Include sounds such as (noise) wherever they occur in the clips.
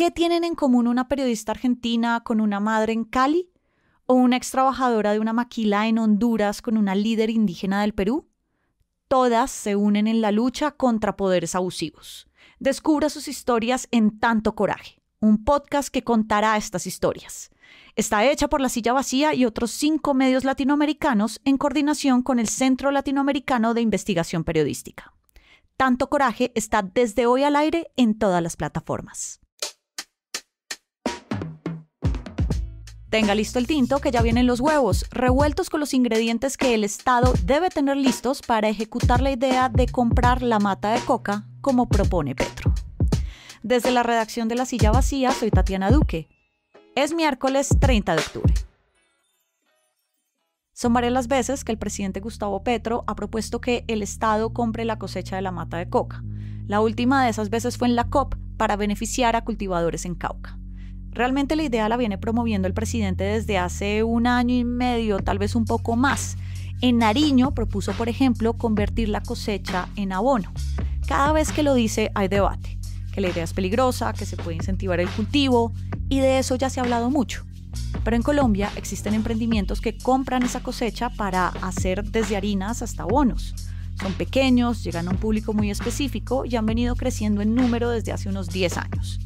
¿Qué tienen en común una periodista argentina con una madre en Cali? ¿O una ex trabajadora de una maquila en Honduras con una líder indígena del Perú? Todas se unen en la lucha contra poderes abusivos. Descubra sus historias en Tanto Coraje, un podcast que contará estas historias. Está hecha por La Silla Vacía y otros cinco medios latinoamericanos en coordinación con el Centro Latinoamericano de Investigación Periodística. Tanto Coraje está desde hoy al aire en todas las plataformas. Tenga listo el tinto que ya vienen los huevos, revueltos con los ingredientes que el Estado debe tener listos para ejecutar la idea de comprar la mata de coca como propone Petro. Desde la redacción de La Silla Vacía, soy Tatiana Duque. Es miércoles 30 de octubre. Son varias las veces que el presidente Gustavo Petro ha propuesto que el Estado compre la cosecha de la mata de coca. La última de esas veces fue en la COP para beneficiar a cultivadores en Cauca. Realmente la idea la viene promoviendo el presidente desde hace un año y medio, tal vez un poco más. En Nariño propuso, por ejemplo, convertir la cosecha en abono. Cada vez que lo dice hay debate, que la idea es peligrosa, que se puede incentivar el cultivo, y de eso ya se ha hablado mucho. Pero en Colombia existen emprendimientos que compran esa cosecha para hacer desde harinas hasta abonos. Son pequeños, llegan a un público muy específico y han venido creciendo en número desde hace unos 10 años.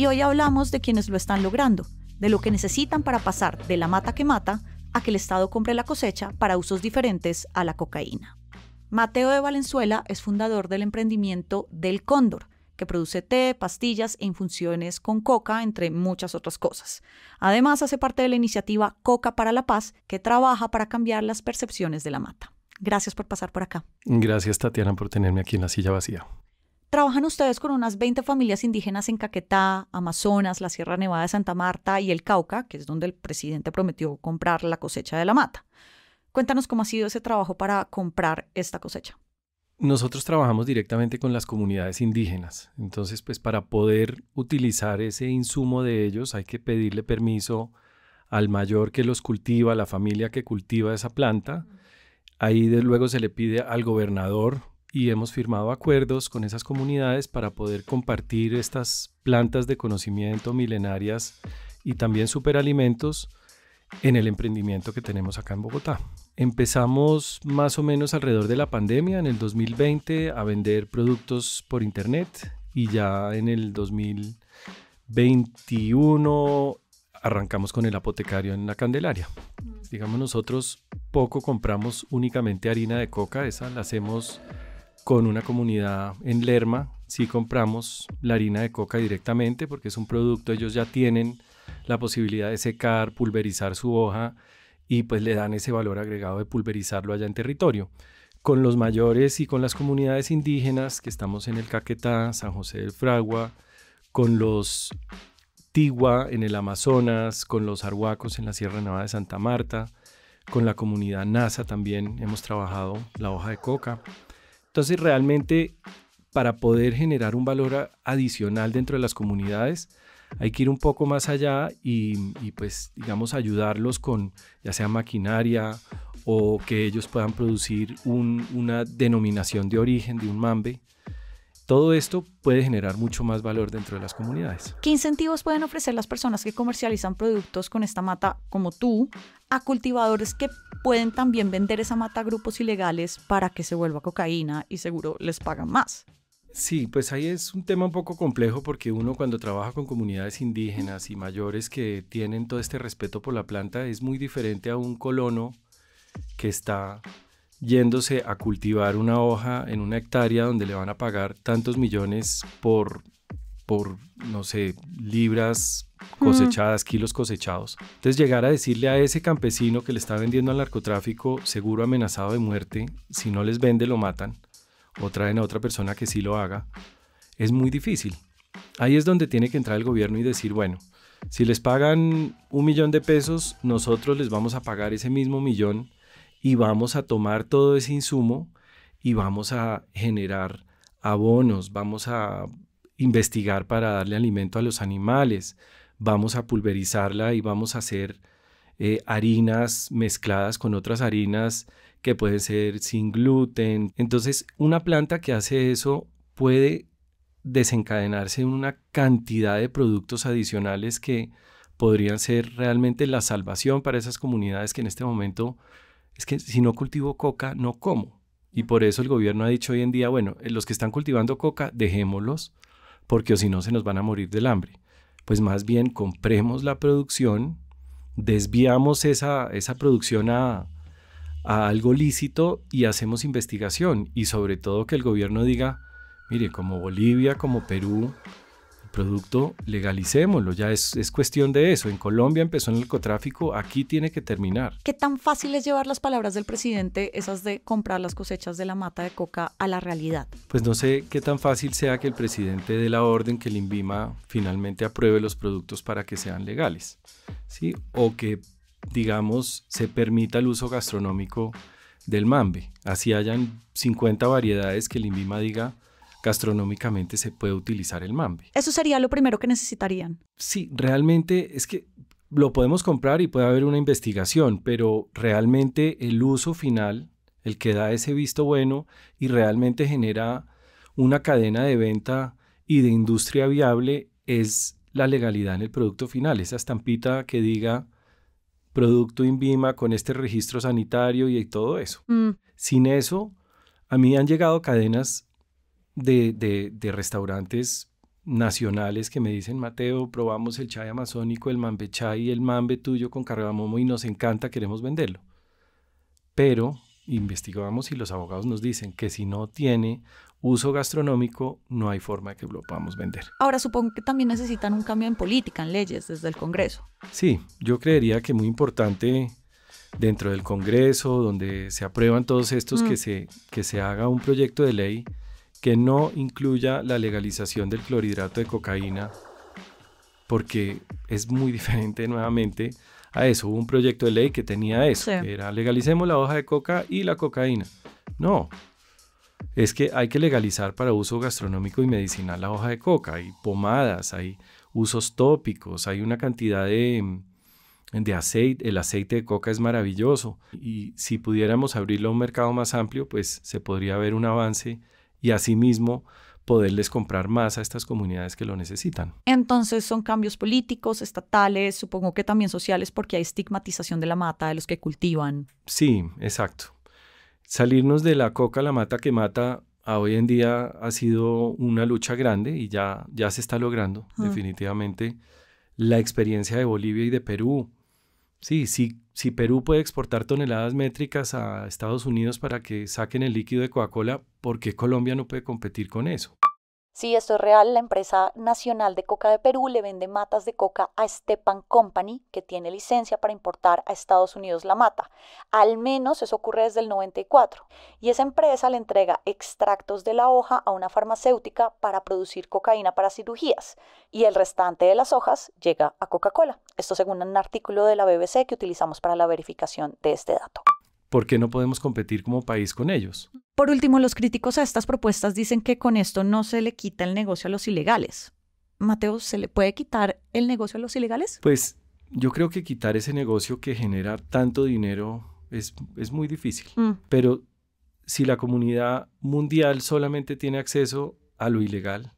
Y hoy hablamos de quienes lo están logrando, de lo que necesitan para pasar de la mata que mata a que el Estado compre la cosecha para usos diferentes a la cocaína. Mateo de Valenzuela es fundador del emprendimiento Del Cóndor, que produce té, pastillas e infusiones con coca, entre muchas otras cosas. Además, hace parte de la iniciativa Coca para la Paz, que trabaja para cambiar las percepciones de la mata. Gracias por pasar por acá. Gracias, Tatiana, por tenerme aquí en la silla vacía. Trabajan ustedes con unas 20 familias indígenas en Caquetá, Amazonas, la Sierra Nevada de Santa Marta y el Cauca, que es donde el presidente prometió comprar la cosecha de la mata. Cuéntanos cómo ha sido ese trabajo para comprar esta cosecha. Nosotros trabajamos directamente con las comunidades indígenas, entonces pues para poder utilizar ese insumo de ellos hay que pedirle permiso al mayor que los cultiva, a la familia que cultiva esa planta. Ahí de luego se le pide al gobernador y hemos firmado acuerdos con esas comunidades para poder compartir estas plantas de conocimiento milenarias y también superalimentos en el emprendimiento que tenemos acá en Bogotá. Empezamos más o menos alrededor de la pandemia, en el 2020, a vender productos por internet y ya en el 2021 arrancamos con el apotecario en la Candelaria. Mm. Digamos, nosotros poco compramos únicamente harina de coca, esa la hacemos con una comunidad en Lerma. Sí compramos la harina de coca directamente porque es un producto, ellos ya tienen la posibilidad de secar, pulverizar su hoja y pues le dan ese valor agregado de pulverizarlo allá en territorio. Con los mayores y con las comunidades indígenas que estamos en el Caquetá, San José del Fragua, con los Tigua en el Amazonas, con los Arhuacos en la Sierra Nevada de Santa Marta, con la comunidad NASA también hemos trabajado la hoja de coca. Entonces realmente para poder generar un valor adicional dentro de las comunidades, hay que ir un poco más allá y, pues digamos ayudarlos con ya sea maquinaria o que ellos puedan producir una denominación de origen de un mambe todo esto puede generar mucho más valor dentro de las comunidades. ¿Qué incentivos pueden ofrecer las personas que comercializan productos con esta mata como tú a cultivadores que pueden también vender esa mata a grupos ilegales para que se vuelva cocaína y seguro les pagan más? Sí, pues ahí es un tema un poco complejo porque uno cuando trabaja con comunidades indígenas y mayores que tienen todo este respeto por la planta es muy diferente a un colono que está yéndose a cultivar una hoja en una hectárea donde le van a pagar tantos millones por, por no sé, libras cosechadas, kilos cosechados. Entonces llegar a decirle a ese campesino que le está vendiendo al narcotráfico, seguro amenazado de muerte, si no les vende lo matan, o traen a otra persona que sí lo haga, es muy difícil. Ahí es donde tiene que entrar el gobierno y decir, bueno, si les pagan un millón de pesos, nosotros les vamos a pagar ese mismo millón y vamos a tomar todo ese insumo y vamos a generar abonos, vamos a investigar para darle alimento a los animales, vamos a pulverizarla y vamos a hacer eh, harinas mezcladas con otras harinas que pueden ser sin gluten. Entonces, una planta que hace eso puede desencadenarse en una cantidad de productos adicionales que podrían ser realmente la salvación para esas comunidades que en este momento es que si no cultivo coca, no como. Y por eso el gobierno ha dicho hoy en día, bueno, eh, los que están cultivando coca, dejémoslos, porque si no se nos van a morir del hambre. Pues más bien compremos la producción, desviamos esa, producción a, a algo lícito y hacemos investigación. Y sobre todo que el gobierno diga, mire, como Bolivia, como Perú, producto legalicémoslo, ya es, es, cuestión de eso. En Colombia empezó el narcotráfico, aquí tiene que terminar. ¿Qué tan fácil es llevar las palabras del presidente, esas de comprar las cosechas de la mata de coca, a la realidad? Pues no sé qué tan fácil sea que el presidente dé la orden que el INVIMA finalmente apruebe los productos para que sean legales, ¿sí? O que, digamos, se permita el uso gastronómico del mambe. Así hayan 50 variedades que el INVIMA diga, gastronómicamente se puede utilizar el mambe. Eso sería lo primero que necesitarían. Sí, realmente es que lo podemos comprar y puede haber una investigación, pero realmente el uso final, el que da ese visto bueno y realmente genera una cadena de venta y de industria viable es la legalidad en el producto final, esa estampita que diga producto INVIMA con este registro sanitario y todo eso. Mm. Sin eso, a mí han llegado cadenas de, restaurantes nacionales que me dicen, Mateo, probamos el chai amazónico, el mambe chai, el mambe tuyo con cargamomo y nos encanta, queremos venderlo. Pero investigamos y los abogados nos dicen que si no tiene uso gastronómico, no hay forma de que lo podamos vender. Ahora, supongo que también necesitan un cambio en política, en leyes, desde el Congreso. Sí, yo creería que muy importante dentro del Congreso, donde se aprueban todos estos, que, mm. se, que se haga un proyecto de ley que no incluya la legalización del clorhidrato de cocaína, porque es muy (laughs) diferente nuevamente a eso. Hubo un proyecto de ley que tenía eso, era legalicemos la hoja de coca y la cocaína. No, es que hay que legalizar para uso gastronómico y medicinal la hoja de coca. Hay pomadas, hay usos tópicos, hay una cantidad de, mm, de aceite. El aceite de coca es maravilloso. Y si pudiéramos abrirlo a un mercado más amplio, pues se podría ver un avance y asimismo poderles comprar más a estas comunidades que lo necesitan. Entonces son cambios políticos, estatales, supongo que también sociales, porque hay estigmatización de la mata, de los que cultivan. Sí, exacto. Salirnos de la coca, la mata que mata, a hoy en día ha sido una lucha grande y ya, ya se está logrando, ah. definitivamente. La experiencia de Bolivia y de Perú Sí, sí, si Perú puede exportar toneladas métricas a Estados Unidos para que saquen el líquido de Coca-Cola, ¿por qué Colombia no puede competir con eso? Sí, esto es real. La empresa nacional de coca de Perú le vende matas de coca a Stepan Company, que tiene licencia para importar a Estados Unidos la mata. Al menos eso ocurre desde el 94. Y esa empresa le entrega extractos de la hoja a una farmacéutica para producir cocaína para cirugías. Y el restante de las hojas llega a Coca-Cola. Esto según un artículo de la BBC que utilizamos para la verificación de este dato. ¿por qué no podemos competir como país con ellos? Por último, los críticos a estas propuestas dicen que con esto no se le quita el negocio a los ilegales. Mateo, ¿se le puede quitar el negocio a los ilegales? Pues yo creo que quitar ese negocio que genera tanto dinero es, muy difícil. Mm. Pero si la comunidad mundial solamente tiene acceso a lo ilegal,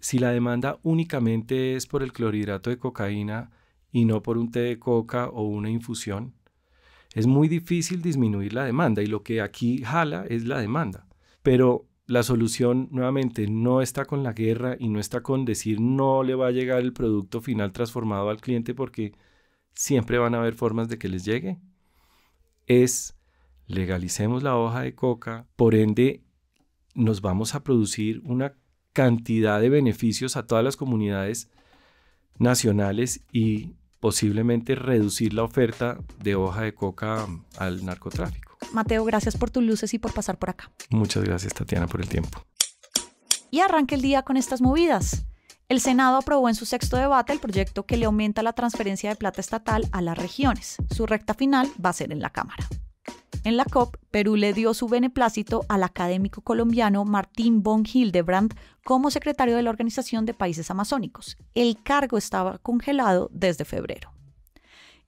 si la demanda únicamente es por el clorhidrato de cocaína y no por un té de coca o una infusión, es muy difícil disminuir la demanda y lo que aquí jala es la demanda. Pero la solución nuevamente no está con la guerra y no está con decir no le va a llegar el producto final transformado al cliente porque siempre van a haber formas de que les llegue. Es legalicemos la hoja de coca, por ende nos vamos a producir una cantidad de beneficios a todas las comunidades nacionales y posiblemente reducir la oferta de hoja de coca al narcotráfico. Mateo, gracias por tus luces y por pasar por acá. Muchas gracias, Tatiana, por el tiempo. Y arranque el día con estas movidas. El Senado aprobó en su sexto debate el proyecto que le aumenta la transferencia de plata estatal a las regiones. Su recta final va a ser en la Cámara. En la COP, Perú le dio su beneplácito al académico colombiano Martín von Hildebrandt como secretario de la Organización de Países Amazónicos. El cargo estaba congelado desde febrero.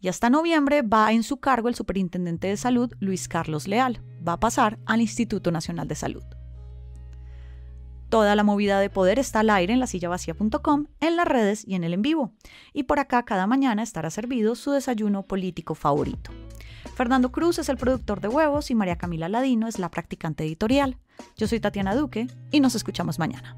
Y hasta noviembre va en su cargo el superintendente de salud Luis Carlos Leal. Va a pasar al Instituto Nacional de Salud. Toda la movida de poder está al aire en La Silla Vacía.com, en las redes y en el en vivo. Y por acá cada mañana estará servido su desayuno político favorito. Fernando Cruz es el productor de huevos y María Camila Ladino es la practicante editorial. Yo soy Tatiana Duque y nos escuchamos mañana.